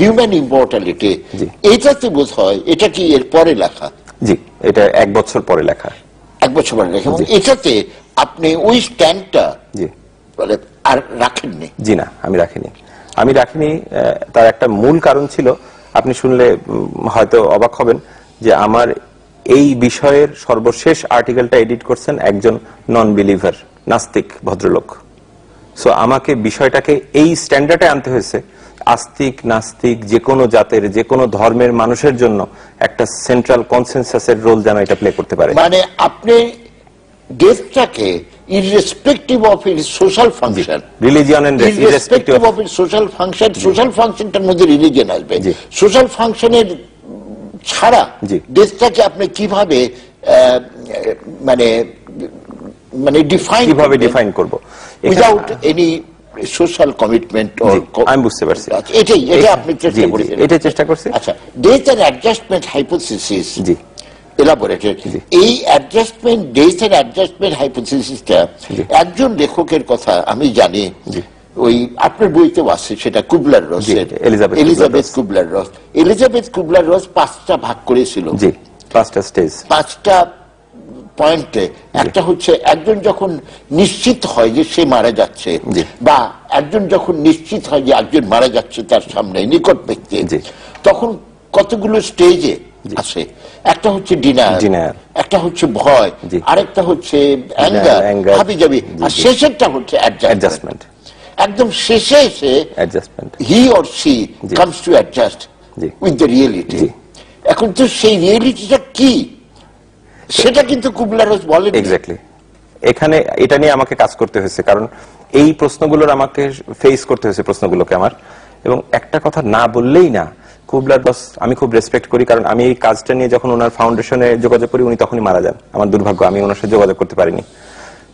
human immortality এটাতে বোধ হয় এটা কি এর পরে লেখা জি এটা এক বছর পরে লেখা এক বছর পরে লেখা এটাতে আপনি ওই স্ট্যান্ডটা জি বলে মানে আর রাখেননি জি না আমি রাখিনি আমি রাখিনি তার একটা মূল কারণ ছিল আপনি শুনলে হয়তো অবাক হবেন যে আমার এই বিষয়ের সর্বশেষ আর্টিকেলটা এডিট করছেন একজন নন বিলিভার নাস্তিক ভদ্রলোক সো আমাকে বিষয়টাকে এই স্ট্যান্ডার্ডে আনতে হয়েছে আস্তিক নাস্তিক যে কোনো জাতের যে কোনো ধর্মের মানুষের জন্য একটা সেন্ট্রাল কনসেনসাসের রোল যেন এটা প্লে করতে পারে মানে আপনি ডেথটাকে irrespective of it social function religion and irrespective of it social function social ফাংশনটার মধ্যে রিলিজিয়ন আসবে সোশ্যাল ফাংশনের ছাড়া দেশটাকে আপনি কিভাবে মানে মানে ডিফাইন কিভাবে ডিফাইন করব উইদাউট এনি সোশ্যাল মানে কমিটমেন্ট আমি বুঝতে পারছি আচ্ছা, এটাই এটা আপনি চেষ্টা এটা চেষ্টা করছি আচ্ছা ডেথ অ্যাডজাস্টমেন্ট হাইপোথিসিস জি এলাবোরেটেড এই অ্যাডজাস্টমেন্ট ডেথ অ্যাডজাস্টমেন্ট হাইপোথিসিসটা একজন লেখকের কথা আমি জানি ওই আপনার বইতেও আছে সেটা কুবলার রস এলিজাবেথ কুবলার রস এলিজাবেথ কুবলার রস পাঁচটা ভাগ করেছিল পাঁচটা স্টেজ পাঁচটা পয়েন্টে একটা হচ্ছে একজন যখন নিশ্চিত হয় যে সে মারা যাচ্ছে বা একজন যখন নিশ্চিত হয় যে একজন মারা যাচ্ছে তার সামনে নিকট ব্যক্তি তখন কতগুলো স্টেজে আছে একটা হচ্ছে ডিনার একটা হচ্ছে ভয় আরেকটা হচ্ছে হাবি যাবি আর শেষেরটা হচ্ছে অ্যাডজাস্টমেন্ট একদম শেষে এসে he or she comes to adjust with the reality এখন তো সেই রিয়েলিটিটা কি সেটা কিন্তু রোজ বলে এক্স্যাক্টলি এখানে এটা নিয়ে আমাকে কাজ করতে হয়েছে কারণ এই প্রশ্নগুলোর আমাকে ফেস করতে হয়েছে প্রশ্নগুলোকে আমার এবং একটা কথা না বললেই না কুবলার বস আমি খুব রেসপেক্ট করি কারণ আমি এই কাজটা নিয়ে যখন ওনার ফাউন্ডেশনে যোগাযোগ করি উনি তখনই মারা যান আমার দুর্ভাগ্য আমি ওনার সাথে যোগাযোগ করতে পারিনি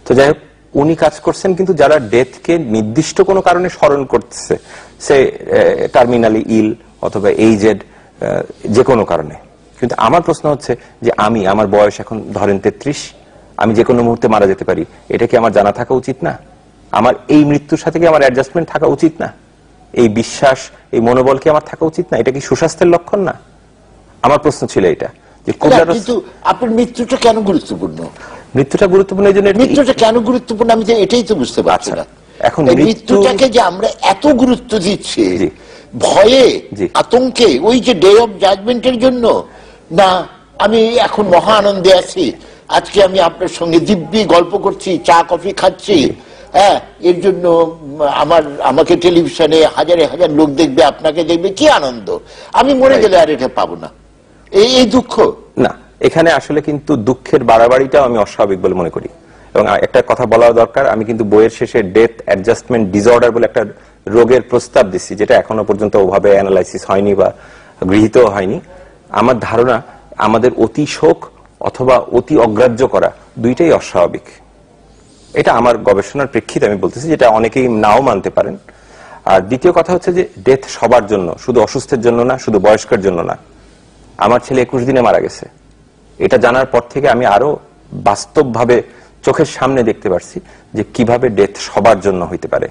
তো যাই হোক উনি কাজ করছেন কিন্তু যারা ডেথকে নির্দিষ্ট কোনো কারণে স্মরণ করতেছে সে টার্মিনালি ইল অথবা এইজেড যে কোনো কারণে কিন্তু আমার প্রশ্ন হচ্ছে যে আমি আমার বয়স এখন ধরেন তেত্রিশ আমি যে কোনো মুহূর্তে মারা যেতে পারি এটা কি আমার জানা থাকা উচিত না আমার এই মৃত্যুর সাথে কি আমার অ্যাডজাস্টমেন্ট থাকা উচিত না এই বিশ্বাস এই মনোবল কি আমার থাকা উচিত না এটা কি সুস্বাস্থ্যের লক্ষণ না আমার প্রশ্ন ছিল এটা যে কিন্তু আপনার মৃত্যুটা কেন গুরুত্বপূর্ণ মৃত্যুটা গুরুত্বপূর্ণ এই জন্য মৃত্যুটা কেন গুরুত্বপূর্ণ আমি যে এটাই তো বুঝতে পারছি আচ্ছা, না এখন মৃত্যুটাকে যে আমরা এত গুরুত্ব দিচ্ছি ভয়ে আতঙ্কে ওই যে ডে অফ জাজমেন্টের জন্য না আমি এখন মহা আনন্দে আছি আজকে আমি আপনার সঙ্গে দিব্যি গল্প করছি চা কফি খাচ্ছি হ্যাঁ এর জন্য আমার আমাকে টেলিভিশনে হাজারে হাজার লোক দেখবে আপনাকে দেখবে কি আনন্দ আমি মরে গেলে আর এটা পাবো না এই দুঃখ না এখানে আসলে কিন্তু দুঃখের বাড়াবাড়িটাও আমি অস্বাভাবিক বলে মনে করি এবং একটা কথা বলা দরকার আমি কিন্তু বইয়ের শেষে ডেথ অ্যাডজাস্টমেন্ট ডিসঅর্ডার বলে একটা রোগের প্রস্তাব দিচ্ছি যেটা এখনো পর্যন্ত ওভাবে অ্যানালাইসিস হয়নি বা গৃহীত হয়নি আমার ধারণা আমাদের অতি শোক অথবা অতি অগ্রাহ্য করা দুইটাই অস্বাভাবিক এটা আমার গবেষণার প্রেক্ষিতে আমি বলতেছি যেটা অনেকেই নাও মানতে পারেন আর দ্বিতীয় কথা হচ্ছে যে ডেথ সবার জন্য শুধু অসুস্থের জন্য না শুধু বয়স্কের জন্য না আমার ছেলে একুশ দিনে মারা গেছে এটা জানার পর থেকে আমি আরো বাস্তবভাবে চোখের সামনে দেখতে পারছি যে কিভাবে ডেথ সবার জন্য হইতে পারে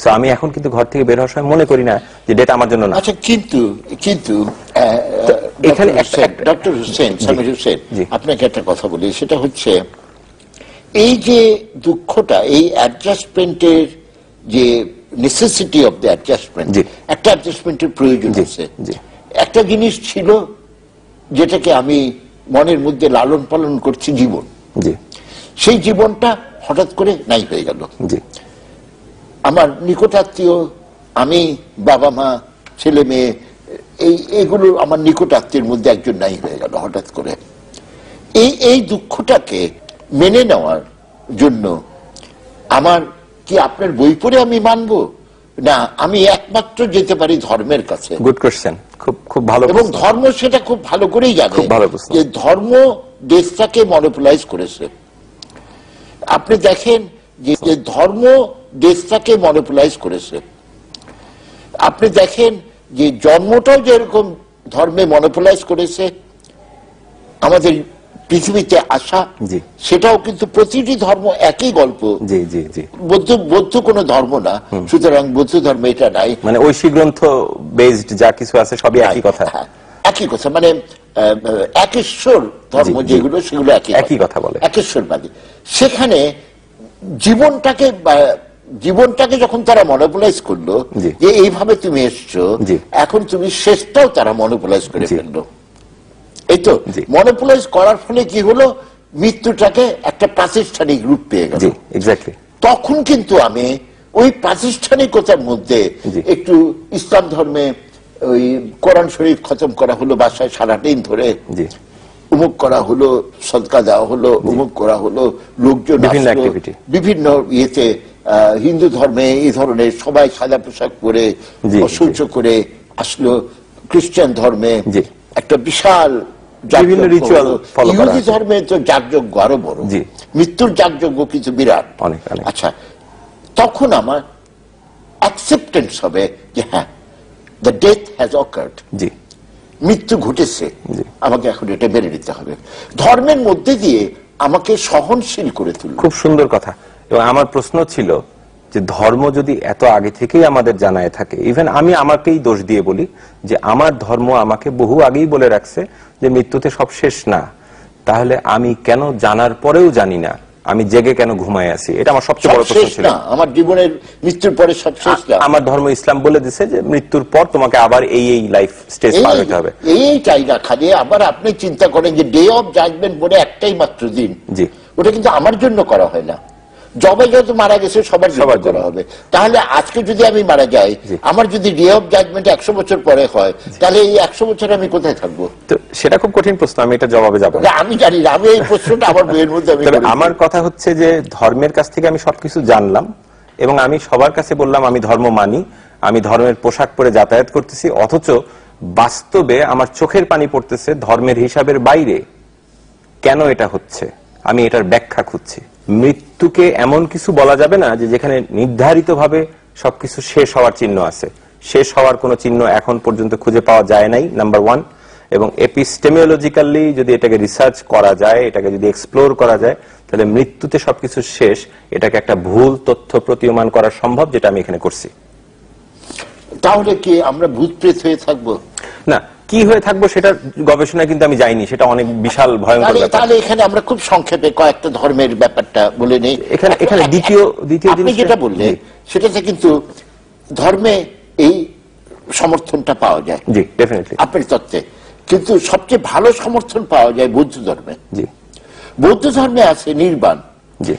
সো আমি এখন কিন্তু ঘর থেকে বের হওয়ার সময় মনে করি না যে ডেট আমার জন্য না আচ্ছা কিন্তু কিন্তু এখানে ডক্টর হুসেন সামির হুসেন আপনাকে একটা কথা বলি সেটা হচ্ছে এই যে দুঃখটা এই অ্যাডজাস্টমেন্টের যে নেসেসিটি অফ দ্য অ্যাডজাস্টমেন্ট একটা অ্যাডজাস্টমেন্টের প্রয়োজন হচ্ছে একটা জিনিস ছিল যেটাকে আমি মনের মধ্যে লালন পালন করছি জীবন সেই জীবনটা হঠাৎ করে নাই হয়ে গেল আমার নিকটাত্মীয় আমি বাবা মা ছেলে মেয়ে এই এইগুলো আমার নিকট আত্মীয়ের মধ্যে একজন নাই হয়ে গেল হঠাৎ করে এই এই দুঃখটাকে মেনে নেওয়ার জন্য আমার কি আপনার বই পড়ে আমি মানব না আমি একমাত্র যেতে পারি ধর্মের কাছে গুড কোশ্চেন খুব খুব ভালো এবং ধর্ম সেটা খুব ভালো করেই জানে যে ধর্ম দেশটাকে মনোপোলাইজ করেছে আপনি দেখেন যে ধর্ম দেশটাকে মনোপোলাইজ করেছে আপনি দেখেন যে জন্মটাও যেরকম ধর্মে মনোপোলাইজ করেছে আমাদের পৃথিবীতে আসা সেটাও কিন্তু প্রতিটি ধর্ম একই গল্প বৌদ্ধ বৌদ্ধ ধর্ম না সুতরাং বৌদ্ধ ধর্ম এটা নাই মানে ঐশী গ্রন্থ বেসড যা কিছু আছে সবই একই কথা হ্যাঁ, একই কথা মানে একেশ্বর ধর্ম যেগুলো সেগুলো একই একই কথা বলে একেশ্বরবাদী সেখানে জীবনটাকে জীবনটাকে যখন তারা মনোপোলাইজ করলো যে এইভাবে তুমি এসছো এখন তুমি শেষটাও তারা মনোপোলাইজ করে ফেললো এই তো মনোপোলাইজ করার ফলে কি হলো মৃত্যুটাকে একটা প্রাতিষ্ঠানিক রূপ পেয়ে গেল তখন কিন্তু আমি ওই প্রাতিষ্ঠানিকতার মধ্যে একটু ইসলাম ধর্মে ওই কোরআন শরীফ খতম করা হলো বাসায় সারা দিন ধরে উমুক করা হলো সদকা দেওয়া হলো উমুক করা হলো লোকজন বিভিন্ন ইয়েতে হিন্দু ধর্মে এই ধরনের সবাই সাদা পোশাক পরে অসহ্য করে আসলো খ্রিস্টান ধর্মে একটা বিশাল বিভিন্ন রিচুয়াল ইহুদি ধর্মে তো যাগযজ্ঞ আরো বড় মৃত্যুর যাগযজ্ঞ কিছু বিরাট আচ্ছা তখন আমার অ্যাকসেপ্টেন্স হবে যে হ্যাঁ দ্য ডেথ হ্যাজ অকার্ড জি মৃত্যু ঘটেছে আমাকে এখন এটা মেনে নিতে হবে ধর্মের মধ্যে দিয়ে আমাকে সহনশীল করে তুলবে খুব সুন্দর কথা তো আমার প্রশ্ন ছিল যে ধর্ম যদি এত আগে থেকেই আমাদের জানায় থাকে ইভেন আমি আমাকেই দোষ দিয়ে বলি যে আমার ধর্ম আমাকে বহু আগেই বলে রাখছে যে মৃত্যুতে সব শেষ না তাহলে আমি কেন জানার পরেও জানি না আমি জেগে কেন ঘুমায় আছি এটা আমার সবচেয়ে বড় প্রশ্ন ছিল আমার জীবনের মৃত্যুর পরে সব শেষ না আমার ধর্ম ইসলাম বলে দিছে যে মৃত্যুর পর তোমাকে আবার এই এই লাইফ স্টেজ পার হতে হবে এই জায়গা খালি আবার আপনি চিন্তা করেন যে ডে অফ জাজমেন্ট বলে একটাই মাত্র দিন জি ওটা কিন্তু আমার জন্য করা হয় না জবে যেহেতু মারা গেছে সবার সবার করা হবে তাহলে আজকে যদি আমি মারা যাই আমার যদি ডে অফ জাজমেন্ট একশো বছর পরে হয় তাহলে এই একশো বছর আমি কোথায় থাকবো সেটা খুব কঠিন প্রশ্ন আমি এটা জবাবে যাবো আমি জানি না আমি এই প্রশ্নটা আমার বইয়ের মধ্যে আমার কথা হচ্ছে যে ধর্মের কাছ থেকে আমি সবকিছু জানলাম এবং আমি সবার কাছে বললাম আমি ধর্ম মানি আমি ধর্মের পোশাক পরে যাতায়াত করতেছি অথচ বাস্তবে আমার চোখের পানি পড়তেছে ধর্মের হিসাবের বাইরে কেন এটা হচ্ছে আমি এটার ব্যাখ্যা খুঁজছি মৃত্যুকে এমন কিছু বলা যাবে না যে যেখানে নির্ধারিতভাবে সবকিছু শেষ হওয়ার চিহ্ন আছে শেষ হওয়ার কোনো চিহ্ন এখন পর্যন্ত খুঁজে পাওয়া যায় নাই নাম্বার ওয়ান এবং এপিস্টেমিওলজিক্যালি যদি এটাকে রিসার্চ করা যায় এটাকে যদি এক্সপ্লোর করা যায় তাহলে মৃত্যুতে সবকিছু শেষ এটাকে একটা ভুল তথ্য প্রতীয়মান করা সম্ভব যেটা আমি এখানে করছি তাহলে কি আমরা ভূত প্রেত হয়ে থাকবো না কি হয়ে থাকবো সেটা গবেষণা কিন্তু আমি যাইনি সেটা অনেক বিশাল ভয়ঙ্কর তাহলে এখানে আমরা খুব সংক্ষেপে কয়েকটা ধর্মের ব্যাপারটা বলে নেই এখানে এখানে দ্বিতীয় দ্বিতীয় জিনিস যেটা বললেন সেটাতে কিন্তু ধর্মে এই সমর্থনটা পাওয়া যায় জি ডেফিনেটলি আপনার তত্ত্বে কিন্তু সবচেয়ে ভালো সমর্থন পাওয়া যায় বৌদ্ধ ধর্মে জি বৌদ্ধ ধর্মে আছে নির্বাণ জি